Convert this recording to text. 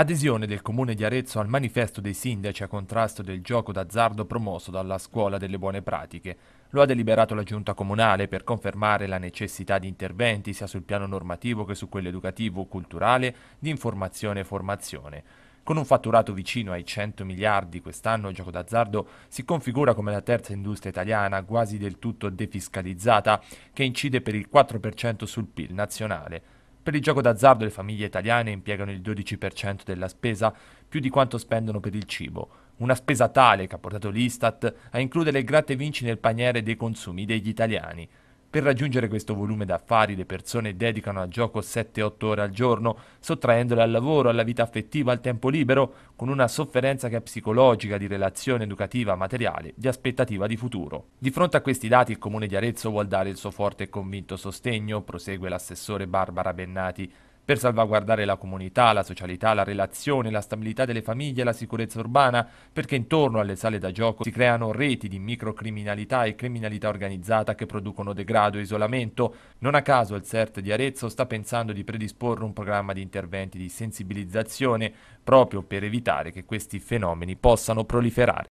Adesione del Comune di Arezzo al manifesto dei sindaci a contrasto del gioco d'azzardo promosso dalla Scuola delle Buone Pratiche. Lo ha deliberato la Giunta Comunale per confermare la necessità di interventi sia sul piano normativo che su quello educativo, culturale, di informazione e formazione. Con un fatturato vicino ai 100 miliardi quest'anno il gioco d'azzardo si configura come la terza industria italiana quasi del tutto defiscalizzata che incide per il 4% sul PIL nazionale. Per il gioco d'azzardo le famiglie italiane impiegano il 12% della spesa, più di quanto spendono per il cibo, una spesa tale che ha portato l'Istat a includere il gratte vinci nel paniere dei consumi degli italiani. Per raggiungere questo volume d'affari le persone dedicano al gioco 7-8 ore al giorno, sottraendole al lavoro, alla vita affettiva, al tempo libero, con una sofferenza che è psicologica, di relazione educativa, materiale, di aspettativa di futuro. Di fronte a questi dati il Comune di Arezzo vuol dare il suo forte e convinto sostegno, prosegue l'assessore Barbara Bennati per salvaguardare la comunità, la socialità, la relazione, la stabilità delle famiglie e la sicurezza urbana, perché intorno alle sale da gioco si creano reti di microcriminalità e criminalità organizzata che producono degrado e isolamento. Non a caso il CERT di Arezzo sta pensando di predisporre un programma di interventi di sensibilizzazione proprio per evitare che questi fenomeni possano proliferare.